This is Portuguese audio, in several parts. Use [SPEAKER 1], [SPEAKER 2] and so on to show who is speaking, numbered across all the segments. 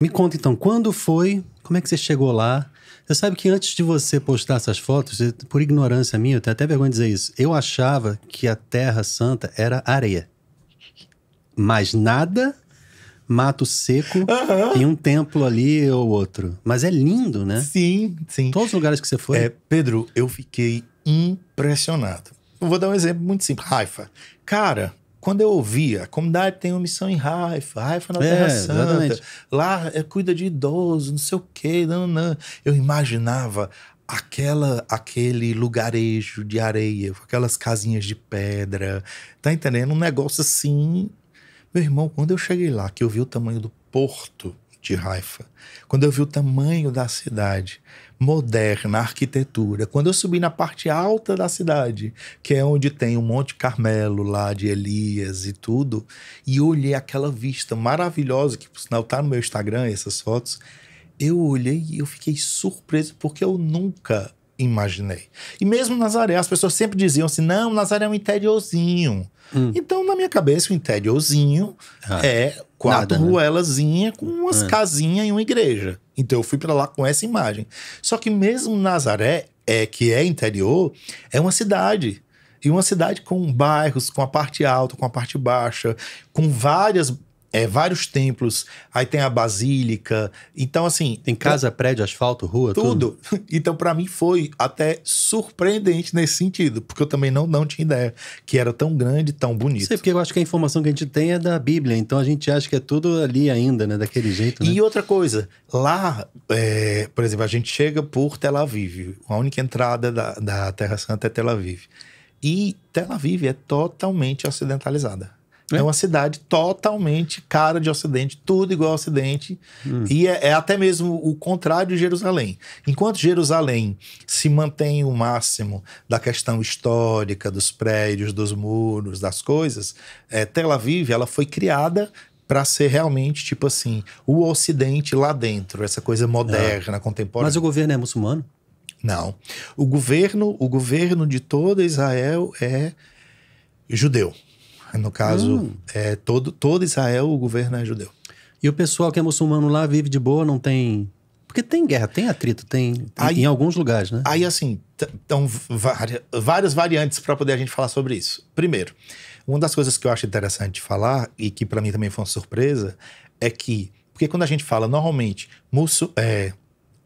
[SPEAKER 1] Me conta então, quando foi? Como é que você chegou lá? Você sabe que antes de você postar essas fotos, por ignorância minha, eu tenho até vergonha de dizer isso, eu achava que a Terra Santa era areia. Mas nada, mato seco uhum. e um templo ali ou outro. Mas é lindo, né? Sim, sim. Todos os lugares que você foi. É, Pedro, eu fiquei impressionado. Eu vou dar um exemplo muito simples. Haifa. Cara, quando eu ouvia, a comunidade tem uma missão em Raifa, Raifa na é, é, Terra Santa, exatamente. lá é, cuida de idosos, não sei o quê. Não, não. Eu imaginava aquela aquele lugarejo de areia, aquelas casinhas de pedra, tá entendendo? Um negócio assim. Meu irmão, quando eu cheguei lá, que eu vi o tamanho do porto, de Haifa, quando eu vi o tamanho da cidade, moderna, a arquitetura, quando eu subi na parte alta da cidade, que é onde tem o Monte Carmelo lá de Elias e tudo, e olhei aquela vista maravilhosa, que por sinal está no meu Instagram essas fotos, eu olhei e eu fiquei surpreso porque eu nunca imaginei. E mesmo Nazaré, as pessoas sempre diziam assim: não, Nazaré é um interiorzinho. Hum. Então, na minha cabeça, o interiorzinho ah, é quatro nada, ruelazinha né? com umas é. casinhas e uma igreja. Então, eu fui para lá com essa imagem. Só que mesmo Nazaré, é que é interior, é uma cidade. E uma cidade com bairros, com a parte alta, com a parte baixa, com várias é, vários templos, aí tem a basílica. Então, assim. Tem casa, pra... prédio, asfalto, rua, tudo. tudo. Então, para mim, foi até surpreendente nesse sentido, porque eu também não, não tinha ideia que era tão grande, tão bonito. Sei, porque eu acho que a informação que a gente tem é da Bíblia, então a gente acha que é tudo ali ainda, né? Daquele jeito. Né? E outra coisa, lá, é, por exemplo, a gente chega por Tel Aviv, a única entrada da, da Terra Santa é Tel Aviv. E Tel Aviv é totalmente ocidentalizada. É? é. uma cidade totalmente cara de Ocidente, tudo igual ao Ocidente. Hum. E é, é, até mesmo o contrário de Jerusalém. Enquanto Jerusalém se mantém o máximo da questão histórica, dos prédios, dos muros, das coisas, é, Tel Aviv ela foi criada para ser realmente, tipo assim, o Ocidente lá dentro, essa coisa moderna, é. contemporânea. Mas o governo é muçulmano? Não. O governo, o governo de toda Israel é judeu. No caso, hum. é, todo, todo Israel, o governo é judeu. E o pessoal que é muçulmano lá vive de boa, não tem. Porque tem guerra, tem atrito, tem, aí, em alguns lugares, né? Aí, assim, então várias, várias variantes para poder a gente falar sobre isso. Primeiro, uma das coisas que eu acho interessante falar, e que para mim também foi uma surpresa, é que. Porque quando a gente fala normalmente muçul, é,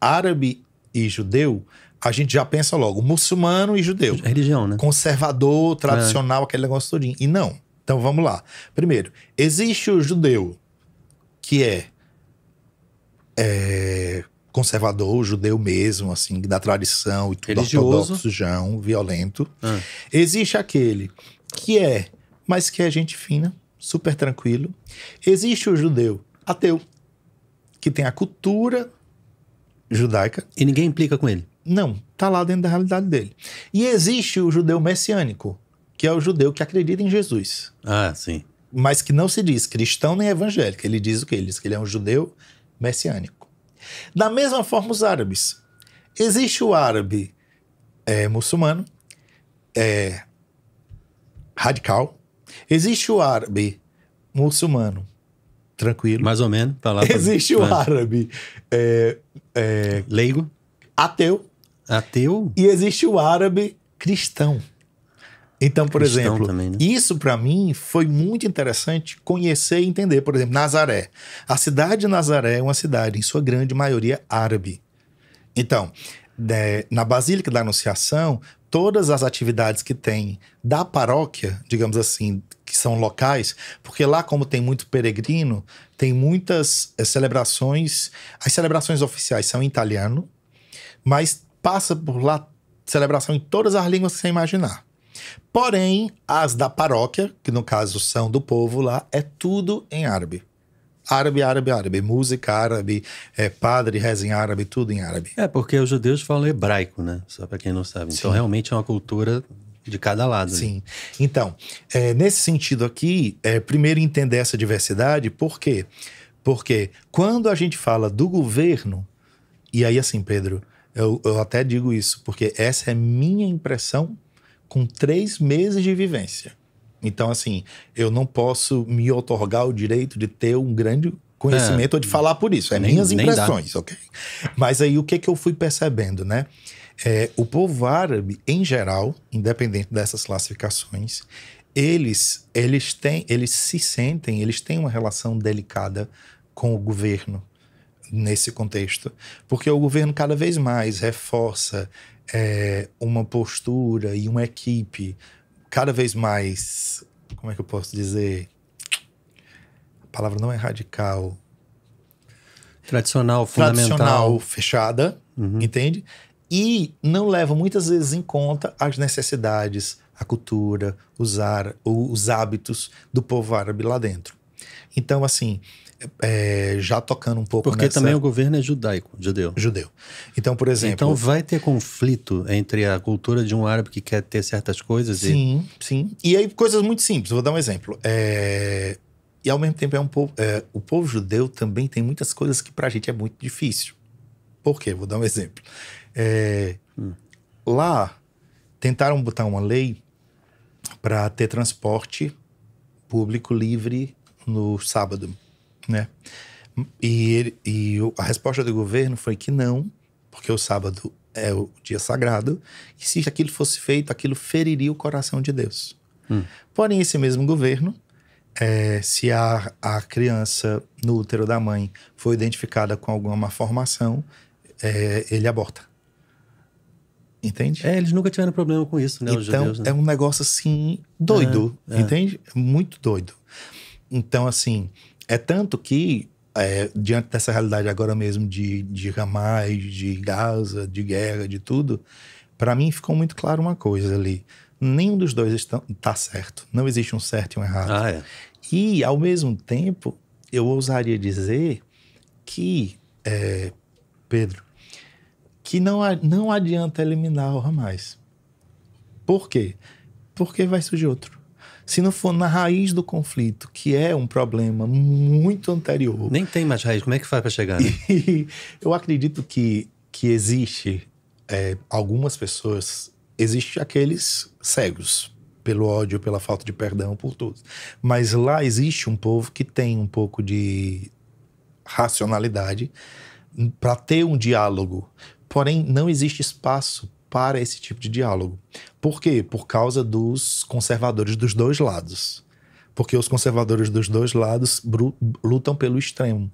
[SPEAKER 1] árabe e judeu, a gente já pensa logo muçulmano e judeu. Religião, né? Conservador, tradicional, é. aquele negócio todinho. E não. Então vamos lá. Primeiro, existe o judeu que é, é conservador, judeu mesmo, assim, da tradição e tudo Religioso. ortodoxo, jão, violento. Ah. Existe aquele que é, mas que é gente fina, super tranquilo. Existe o judeu ateu, que tem a cultura judaica. E ninguém implica com ele? Não, tá lá dentro da realidade dele. E existe o judeu messiânico, que é o judeu que acredita em Jesus. Ah, sim. Mas que não se diz cristão nem evangélico. Ele diz o que? Ele diz que ele é um judeu messiânico. Da mesma forma, os árabes. Existe o árabe é, muçulmano, é, radical. Existe o árabe muçulmano tranquilo. Mais ou menos, tá lá. Existe pra... o é. árabe é, é, leigo, ateu. Ateu. E existe o árabe cristão. Então, por Cristão exemplo, também, né? isso para mim foi muito interessante conhecer e entender. Por exemplo, Nazaré. A cidade de Nazaré é uma cidade, em sua grande maioria, árabe. Então, né, na Basílica da Anunciação, todas as atividades que tem da paróquia, digamos assim, que são locais, porque lá, como tem muito peregrino, tem muitas é, celebrações. As celebrações oficiais são em italiano, mas passa por lá celebração em todas as línguas que você imaginar. Porém, as da paróquia, que no caso são do povo lá, é tudo em árabe. Árabe, árabe, árabe. Música árabe, é, padre, reza em árabe, tudo em árabe. É, porque os judeus falam hebraico, né? Só para quem não sabe. Então, Sim. realmente é uma cultura de cada lado. Né? Sim. Né? Então, é, nesse sentido aqui, é, primeiro entender essa diversidade, por quê? Porque quando a gente fala do governo, e aí assim, Pedro, eu, eu até digo isso, porque essa é minha impressão com três meses de vivência. Então, assim, eu não posso me otorgar o direito de ter um grande conhecimento é, ou de falar por isso. É nem, minhas impressões, ok? Mas aí o que, que eu fui percebendo, né? É, o povo árabe, em geral, independente dessas classificações, eles, eles, têm, eles se sentem, eles têm uma relação delicada com o governo nesse contexto, porque o governo cada vez mais reforça é, uma postura e uma equipe cada vez mais. Como é que eu posso dizer? A palavra não é radical. Tradicional, fundamental. Tradicional, fechada, uhum. entende? E não leva muitas vezes em conta as necessidades, a cultura, os, ar, os hábitos do povo árabe lá dentro. Então, assim, é, já tocando um pouco Porque nessa... também o governo é judaico, judeu. Judeu. Então, por exemplo... Então vai ter conflito entre a cultura de um árabe que quer ter certas coisas sim, e... Sim, E aí coisas muito simples, vou dar um exemplo. É... E ao mesmo tempo é um povo... É... O povo judeu também tem muitas coisas que a gente é muito difícil. Por quê? Vou dar um exemplo. É, hum. Lá, tentaram botar uma lei para ter transporte público livre no sábado né? E, ele, e a resposta do governo foi que não, porque o sábado é o dia sagrado, que se aquilo fosse feito, aquilo feriria o coração de Deus. Hum. Porém, esse mesmo governo, é, se a, a criança no útero da mãe foi identificada com alguma malformação, é, ele aborta. Entende? É, eles nunca tiveram problema com isso, né? Então, judeus, né? é um negócio assim, doido, é, é. entende? Muito doido. Então, assim, é tanto que, é, diante dessa realidade agora mesmo de, de Hamas, de Gaza, de guerra, de tudo, para mim ficou muito claro uma coisa ali. Nenhum dos dois está, tá certo. Não existe um certo e um errado. Ah, é. E, ao mesmo tempo, eu ousaria dizer que, é, Pedro, que não, não adianta eliminar o Hamas. Por quê? Porque vai surgir outro se não for na raiz do conflito, que é um problema muito anterior. Nem tem mais raiz, como é que faz para chegar? Né? eu acredito que, que existe é, algumas pessoas, existe aqueles cegos pelo ódio, pela falta de perdão, por todos Mas lá existe um povo que tem um pouco de racionalidade para ter um diálogo. Porém, não existe espaço para esse tipo de diálogo. Por quê? Por causa dos conservadores dos dois lados. Porque os conservadores dos dois lados lutam pelo extremo.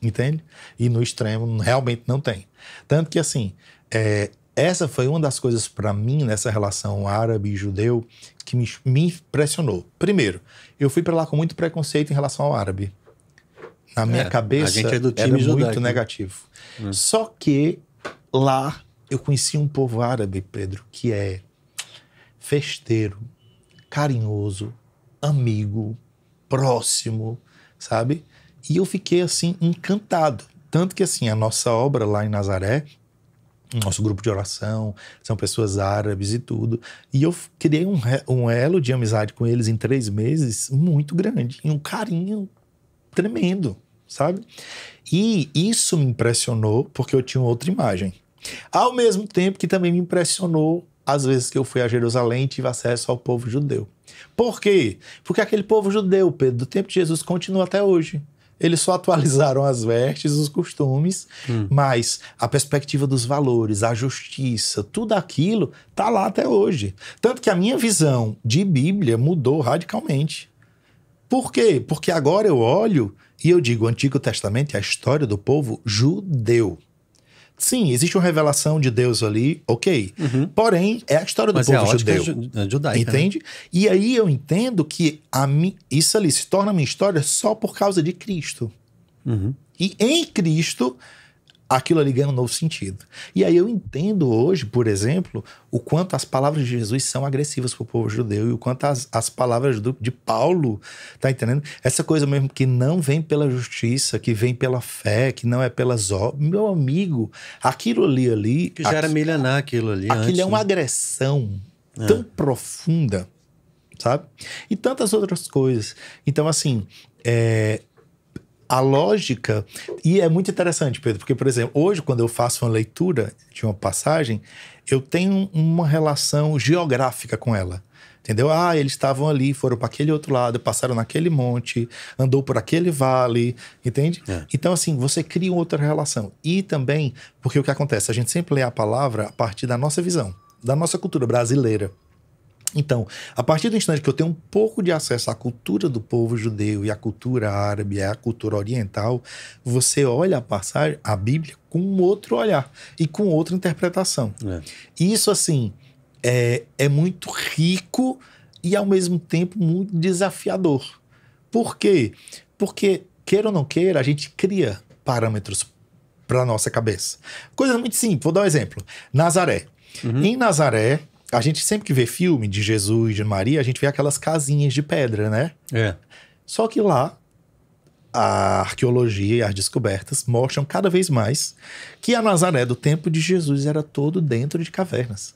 [SPEAKER 1] Entende? E no extremo realmente não tem. Tanto que, assim, é, essa foi uma das coisas para mim nessa relação árabe e judeu que me, me impressionou. Primeiro, eu fui para lá com muito preconceito em relação ao árabe. Na minha é, cabeça, é era judaico. muito né? negativo. Hum. Só que lá eu conheci um povo árabe, Pedro, que é festeiro, carinhoso, amigo, próximo, sabe? E eu fiquei assim encantado. Tanto que assim, a nossa obra lá em Nazaré, nosso grupo de oração, são pessoas árabes e tudo. E eu criei um, um elo de amizade com eles em três meses muito grande, e um carinho tremendo, sabe? E isso me impressionou porque eu tinha outra imagem. Ao mesmo tempo que também me impressionou as vezes que eu fui a Jerusalém e tive acesso ao povo judeu. Por quê? Porque aquele povo judeu, Pedro, do tempo de Jesus, continua até hoje. Eles só atualizaram as vestes, os costumes, hum. mas a perspectiva dos valores, a justiça, tudo aquilo está lá até hoje. Tanto que a minha visão de Bíblia mudou radicalmente. Por quê? Porque agora eu olho e eu digo: o Antigo Testamento é a história do povo judeu. Sim, existe uma revelação de Deus ali, ok. Uhum. Porém, é a história do Mas é povo é judeu. É judaica, né? entende? Né? E aí eu entendo que a mi, isso ali se torna minha história só por causa de Cristo. Uhum. E em Cristo aquilo ali ganha um novo sentido. E aí eu entendo hoje, por exemplo, o quanto as palavras de Jesus são agressivas para o povo judeu e o quanto as, as palavras do, de Paulo, tá entendendo? Essa coisa mesmo que não vem pela justiça, que vem pela fé, que não é pelas obras. Meu amigo, aquilo ali ali. Que já aqui, era milenar aquilo ali. Aquilo antes, é uma né? agressão é. tão profunda, sabe? E tantas outras coisas. Então, assim, é, a lógica. E é muito interessante, Pedro, porque, por exemplo, hoje, quando eu faço uma leitura de uma passagem, eu tenho uma relação geográfica com ela. Entendeu? Ah, eles estavam ali, foram para aquele outro lado, passaram naquele monte, andou por aquele vale, entende? É. Então, assim, você cria outra relação. E também, porque o que acontece? A gente sempre lê a palavra a partir da nossa visão, da nossa cultura brasileira. Então, a partir do instante que eu tenho um pouco de acesso à cultura do povo judeu e à cultura árabe e à cultura oriental, você olha a passagem, a Bíblia, com um outro olhar e com outra interpretação. É. Isso, assim, é, é muito rico e, ao mesmo tempo, muito desafiador. Por quê? Porque, queira ou não queira, a gente cria parâmetros para nossa cabeça. Coisas muito simples. Vou dar um exemplo. Nazaré. Uhum. Em Nazaré, a gente sempre que vê filme de Jesus, e de Maria, a gente vê aquelas casinhas de pedra, né? É. Só que lá a arqueologia e as descobertas mostram cada vez mais que a Nazaré do tempo de Jesus era todo dentro de cavernas.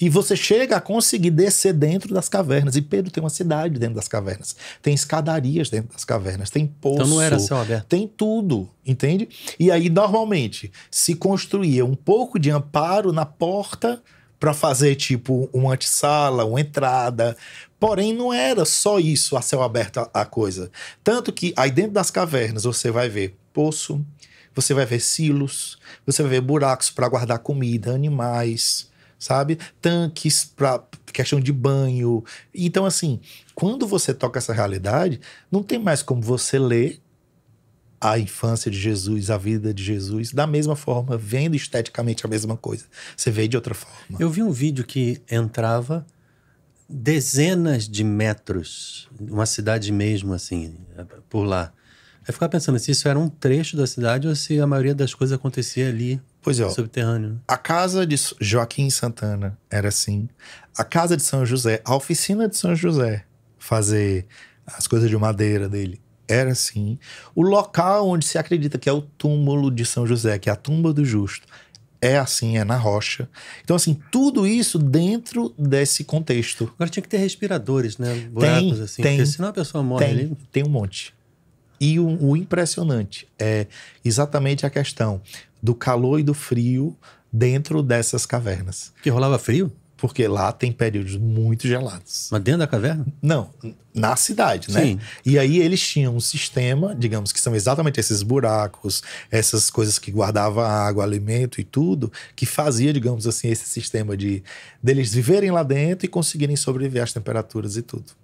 [SPEAKER 1] E você chega a conseguir descer dentro das cavernas. E Pedro tem uma cidade dentro das cavernas. Tem escadarias dentro das cavernas. Tem poço. Então não era céu aberto. Tem tudo, entende? E aí, normalmente, se construía um pouco de amparo na porta para fazer tipo uma antessala, uma entrada. Porém, não era só isso a céu aberto a, coisa. Tanto que aí dentro das cavernas você vai ver poço, você vai ver silos, você vai ver buracos para guardar comida, animais, sabe? Tanques para questão de banho. Então, assim, quando você toca essa realidade, não tem mais como você ler a infância de Jesus, a vida de Jesus, da mesma forma, vendo esteticamente a mesma coisa. Você vê de outra forma. Eu vi um vídeo que entrava dezenas de metros, uma cidade mesmo, assim, por lá. Eu ficava pensando se isso era um trecho da cidade ou se a maioria das coisas acontecia ali. Pois é, subterrâneo. A casa de Joaquim Santana era assim. A casa de São José, a oficina de São José, fazer as coisas de madeira dele era assim. O local onde se acredita que é o túmulo de São José, que é a tumba do justo, é assim, é na rocha. Então, assim, tudo isso dentro desse contexto. Agora tinha que ter respiradores, né? Buracos, assim, tem, assim. Tem, porque senão a pessoa morre tem, ali. Tem um monte. E o, o impressionante é exatamente a questão do calor e do frio dentro dessas cavernas. Que rolava frio? Porque lá tem períodos muito gelados. Mas dentro da caverna? Não, na cidade, né? Sim. E aí eles tinham um sistema, digamos que são exatamente esses buracos, essas coisas que guardava água, alimento e tudo, que fazia, digamos assim, esse sistema de deles viverem lá dentro e conseguirem sobreviver às temperaturas e tudo.